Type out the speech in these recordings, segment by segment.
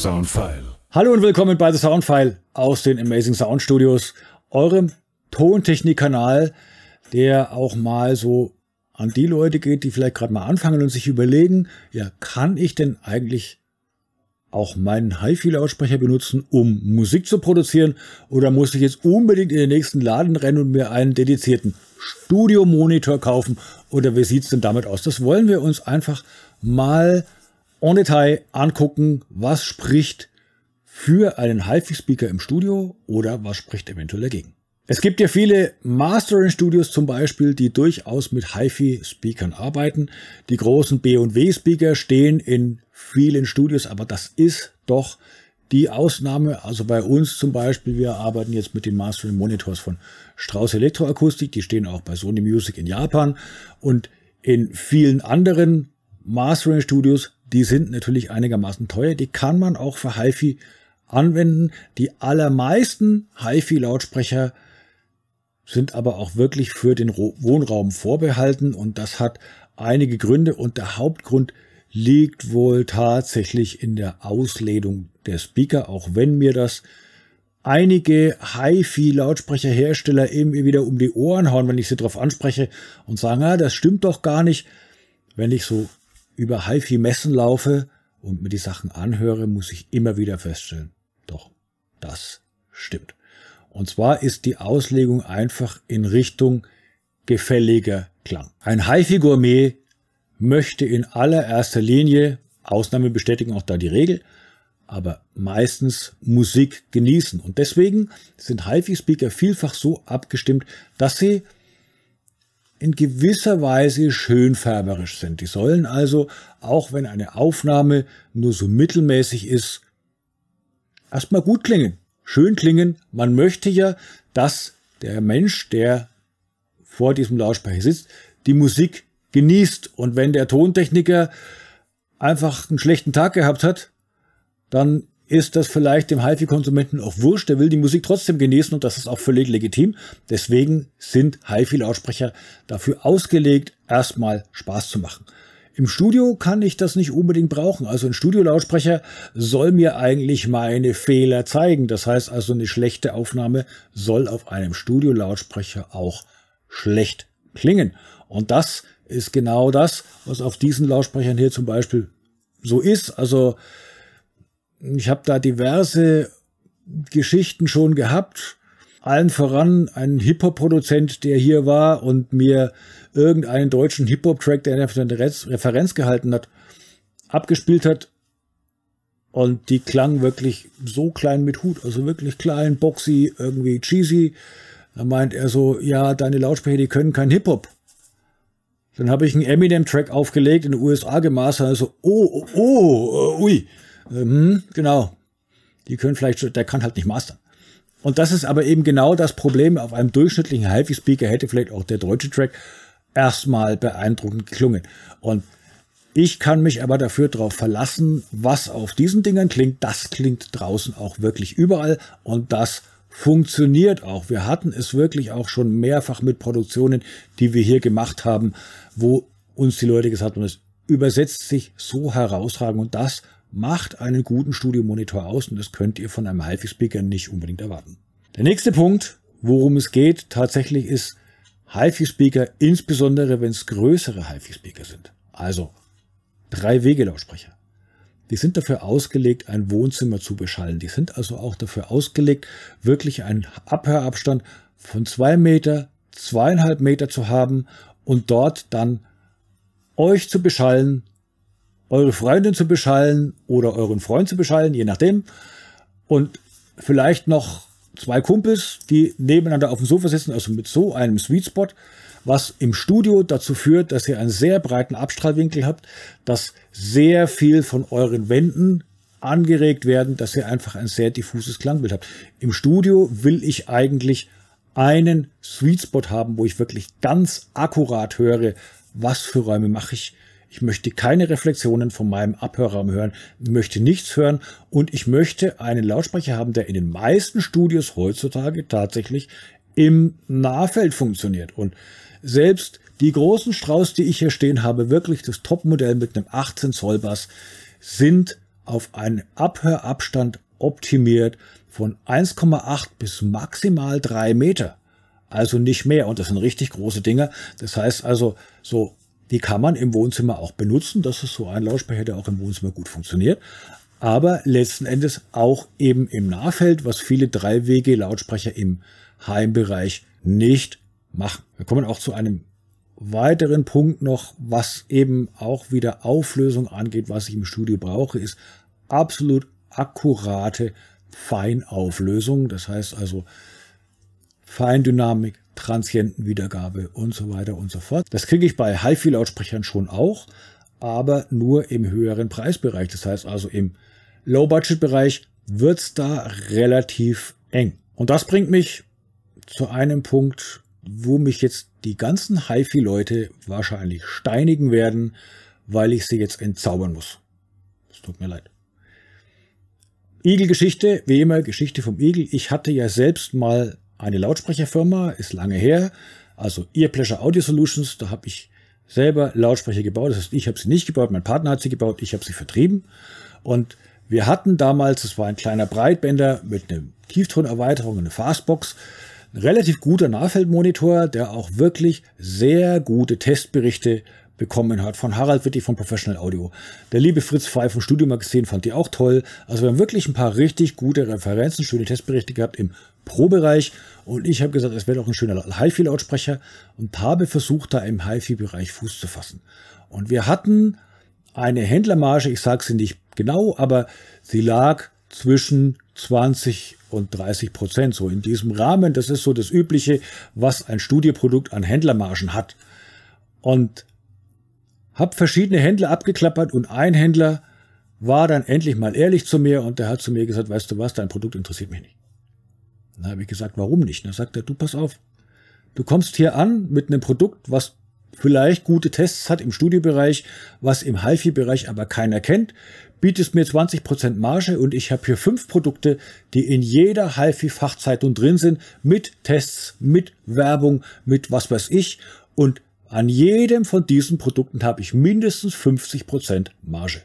Soundfile. Hallo und willkommen bei The Soundfile aus den Amazing Sound Studios, eurem Tontechnik-Kanal, der auch mal so an die Leute geht, die vielleicht gerade mal anfangen und sich überlegen, ja, kann ich denn eigentlich auch meinen HiFi-Lautsprecher benutzen, um Musik zu produzieren? Oder muss ich jetzt unbedingt in den nächsten Laden rennen und mir einen dedizierten Studio-Monitor kaufen? Oder wie sieht es denn damit aus? Das wollen wir uns einfach mal en Detail angucken, was spricht für einen HiFi-Speaker im Studio oder was spricht eventuell dagegen. Es gibt ja viele Mastering-Studios zum Beispiel, die durchaus mit HiFi-Speakern arbeiten. Die großen bw speaker stehen in vielen Studios, aber das ist doch die Ausnahme. Also bei uns zum Beispiel, wir arbeiten jetzt mit den Mastering Monitors von Strauss Elektroakustik, die stehen auch bei Sony Music in Japan und in vielen anderen Mastering-Studios die sind natürlich einigermaßen teuer. Die kann man auch für HiFi anwenden. Die allermeisten HiFi-Lautsprecher sind aber auch wirklich für den Wohnraum vorbehalten und das hat einige Gründe und der Hauptgrund liegt wohl tatsächlich in der Ausledung der Speaker, auch wenn mir das einige HiFi-Lautsprecherhersteller eben wieder um die Ohren hauen, wenn ich sie darauf anspreche und sagen, ah, das stimmt doch gar nicht. Wenn ich so über HiFi Messen laufe und mir die Sachen anhöre, muss ich immer wieder feststellen, doch das stimmt. Und zwar ist die Auslegung einfach in Richtung gefälliger Klang. Ein HiFi-Gourmet möchte in allererster Linie, Ausnahme bestätigen auch da die Regel, aber meistens Musik genießen. Und deswegen sind HiFi-Speaker vielfach so abgestimmt, dass sie in gewisser Weise schönfärberisch sind. Die sollen also, auch wenn eine Aufnahme nur so mittelmäßig ist, erstmal gut klingen, schön klingen. Man möchte ja, dass der Mensch, der vor diesem Lautsprecher sitzt, die Musik genießt. Und wenn der Tontechniker einfach einen schlechten Tag gehabt hat, dann ist das vielleicht dem HiFi-Konsumenten auch wurscht, der will die Musik trotzdem genießen und das ist auch völlig legitim. Deswegen sind HiFi-Lautsprecher dafür ausgelegt, erstmal Spaß zu machen. Im Studio kann ich das nicht unbedingt brauchen. Also ein Studio-Lautsprecher soll mir eigentlich meine Fehler zeigen. Das heißt also, eine schlechte Aufnahme soll auf einem Studio-Lautsprecher auch schlecht klingen. Und das ist genau das, was auf diesen Lautsprechern hier zum Beispiel so ist. Also ich habe da diverse Geschichten schon gehabt. Allen voran ein Hip-Hop-Produzent, der hier war und mir irgendeinen deutschen Hip-Hop-Track, der eine Referenz gehalten hat, abgespielt hat. Und die klang wirklich so klein mit Hut, also wirklich klein, boxy, irgendwie cheesy. Da meint er so, ja, deine Lautsprecher, die können kein Hip-Hop. Dann habe ich einen Eminem-Track aufgelegt, in den USA gemastert, also, oh, oh, oh, ui. Hm, genau. Die können vielleicht, der kann halt nicht mastern. Und das ist aber eben genau das Problem. Auf einem durchschnittlichen HiFi-Speaker hätte vielleicht auch der deutsche Track erstmal beeindruckend geklungen. Und ich kann mich aber dafür darauf verlassen, was auf diesen Dingern klingt. Das klingt draußen auch wirklich überall und das funktioniert auch. Wir hatten es wirklich auch schon mehrfach mit Produktionen, die wir hier gemacht haben, wo uns die Leute gesagt haben, es übersetzt sich so herausragend und das macht einen guten Studiomonitor aus und das könnt ihr von einem HiFi-Speaker nicht unbedingt erwarten. Der nächste Punkt, worum es geht, tatsächlich ist HiFi-Speaker, insbesondere wenn es größere HiFi-Speaker sind. Also drei wege Die sind dafür ausgelegt, ein Wohnzimmer zu beschallen. Die sind also auch dafür ausgelegt, wirklich einen Abhörabstand von zwei Meter, zweieinhalb Meter zu haben und dort dann euch zu beschallen, eure Freundin zu beschallen oder euren Freund zu beschallen, je nachdem. Und vielleicht noch zwei Kumpels, die nebeneinander auf dem Sofa sitzen, also mit so einem Sweet Spot, was im Studio dazu führt, dass ihr einen sehr breiten Abstrahlwinkel habt, dass sehr viel von euren Wänden angeregt werden, dass ihr einfach ein sehr diffuses Klangbild habt. Im Studio will ich eigentlich einen Sweet Spot haben, wo ich wirklich ganz akkurat höre, was für Räume mache ich, ich möchte keine Reflexionen von meinem Abhörraum hören, möchte nichts hören und ich möchte einen Lautsprecher haben, der in den meisten Studios heutzutage tatsächlich im Nahfeld funktioniert. Und selbst die großen Strauß, die ich hier stehen habe, wirklich das Topmodell mit einem 18 Zoll Bass, sind auf einen Abhörabstand optimiert von 1,8 bis maximal 3 Meter. Also nicht mehr. Und das sind richtig große Dinger. Das heißt also, so die kann man im Wohnzimmer auch benutzen. Das ist so ein Lautsprecher, der auch im Wohnzimmer gut funktioniert. Aber letzten Endes auch eben im Nahfeld, was viele Dreiwege-Lautsprecher im Heimbereich nicht machen. Wir kommen auch zu einem weiteren Punkt noch, was eben auch wieder Auflösung angeht, was ich im Studio brauche, ist absolut akkurate Feinauflösung. Das heißt also, Feindynamik, Transientenwiedergabe und so weiter und so fort. Das kriege ich bei HiFi-Lautsprechern schon auch, aber nur im höheren Preisbereich. Das heißt also im Low-Budget-Bereich wird's da relativ eng. Und das bringt mich zu einem Punkt, wo mich jetzt die ganzen HiFi-Leute wahrscheinlich steinigen werden, weil ich sie jetzt entzaubern muss. Es tut mir leid. Igel-Geschichte, wie immer, Geschichte vom Igel. Ich hatte ja selbst mal eine Lautsprecherfirma, ist lange her. Also Ear Pleasure Audio Solutions, da habe ich selber Lautsprecher gebaut. Das heißt, ich habe sie nicht gebaut, mein Partner hat sie gebaut, ich habe sie vertrieben. Und wir hatten damals, es war ein kleiner Breitbänder mit einer Tieftonerweiterung, eine Fastbox, ein relativ guter Nahfeldmonitor, der auch wirklich sehr gute Testberichte bekommen hat von Harald Wittig von Professional Audio. Der liebe Fritz Frey vom Studio Magazin fand die auch toll. Also wir haben wirklich ein paar richtig gute Referenzen, schöne Testberichte gehabt im Pro-Bereich. Und ich habe gesagt, es wäre doch ein schöner HiFi-Lautsprecher und habe versucht, da im HiFi-Bereich Fuß zu fassen. Und wir hatten eine Händlermarge, ich sage sie nicht genau, aber sie lag zwischen 20 und 30 Prozent, so in diesem Rahmen. Das ist so das Übliche, was ein Studieprodukt an Händlermargen hat. Und habe verschiedene Händler abgeklappert und ein Händler war dann endlich mal ehrlich zu mir und der hat zu mir gesagt, weißt du was, dein Produkt interessiert mich nicht. Da habe ich gesagt, warum nicht? Da sagt er, du pass auf, du kommst hier an mit einem Produkt, was vielleicht gute Tests hat im Studiobereich, was im HiFi-Bereich aber keiner kennt, bietest mir 20% Marge und ich habe hier fünf Produkte, die in jeder HiFi-Fachzeitung drin sind, mit Tests, mit Werbung, mit was weiß ich und an jedem von diesen Produkten habe ich mindestens 50% Marge.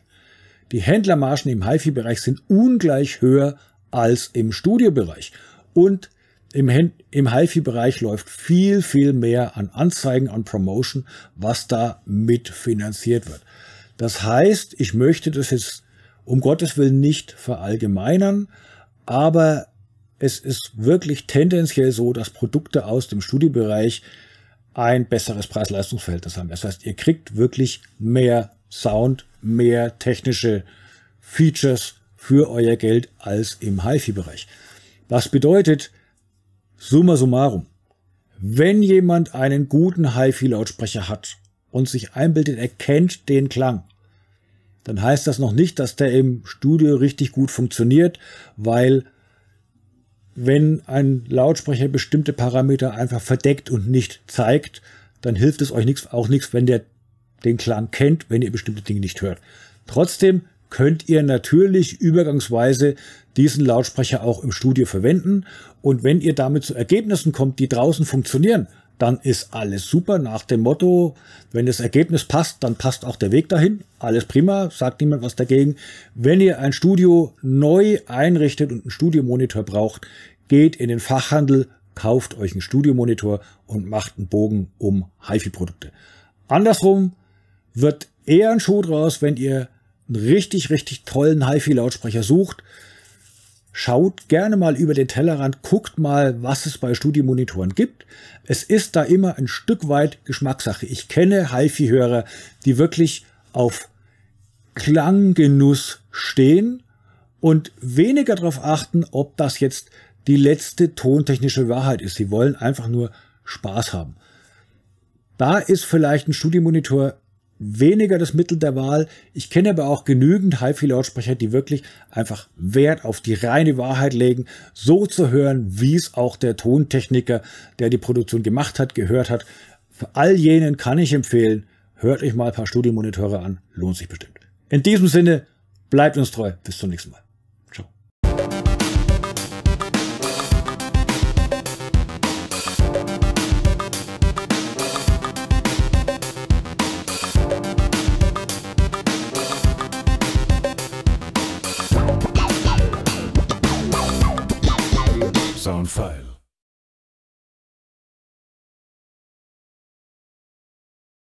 Die Händlermargen im HiFi-Bereich sind ungleich höher als im Studiobereich. Und im, im HiFi-Bereich läuft viel, viel mehr an Anzeigen, an Promotion, was da mitfinanziert wird. Das heißt, ich möchte das jetzt um Gottes Willen nicht verallgemeinern, aber es ist wirklich tendenziell so, dass Produkte aus dem Studiebereich ein besseres Preis-Leistungs-Verhältnis haben. Das heißt, ihr kriegt wirklich mehr Sound, mehr technische Features für euer Geld als im HiFi-Bereich. Was bedeutet, summa summarum, wenn jemand einen guten HiFi-Lautsprecher hat und sich einbildet, er kennt den Klang, dann heißt das noch nicht, dass der im Studio richtig gut funktioniert, weil wenn ein Lautsprecher bestimmte Parameter einfach verdeckt und nicht zeigt, dann hilft es euch nichts, auch nichts, wenn der den Klang kennt, wenn ihr bestimmte Dinge nicht hört. Trotzdem könnt ihr natürlich übergangsweise diesen Lautsprecher auch im Studio verwenden. Und wenn ihr damit zu Ergebnissen kommt, die draußen funktionieren, dann ist alles super nach dem Motto, wenn das Ergebnis passt, dann passt auch der Weg dahin. Alles prima, sagt niemand was dagegen. Wenn ihr ein Studio neu einrichtet und einen Studiomonitor braucht, geht in den Fachhandel, kauft euch einen Studiomonitor und macht einen Bogen um HiFi-Produkte. Andersrum wird eher ein Schuh draus, wenn ihr einen richtig, richtig tollen HiFi-Lautsprecher sucht, schaut gerne mal über den Tellerrand, guckt mal, was es bei Studiomonitoren gibt. Es ist da immer ein Stück weit Geschmackssache. Ich kenne HiFi-Hörer, die wirklich auf Klanggenuss stehen und weniger darauf achten, ob das jetzt die letzte tontechnische Wahrheit ist. Sie wollen einfach nur Spaß haben. Da ist vielleicht ein Studiomonitor weniger das Mittel der Wahl. Ich kenne aber auch genügend HiFi-Lautsprecher, die wirklich einfach Wert auf die reine Wahrheit legen, so zu hören, wie es auch der Tontechniker, der die Produktion gemacht hat, gehört hat. Für all jenen kann ich empfehlen, hört euch mal ein paar Studiomonitore an, lohnt sich bestimmt. In diesem Sinne, bleibt uns treu, bis zum nächsten Mal.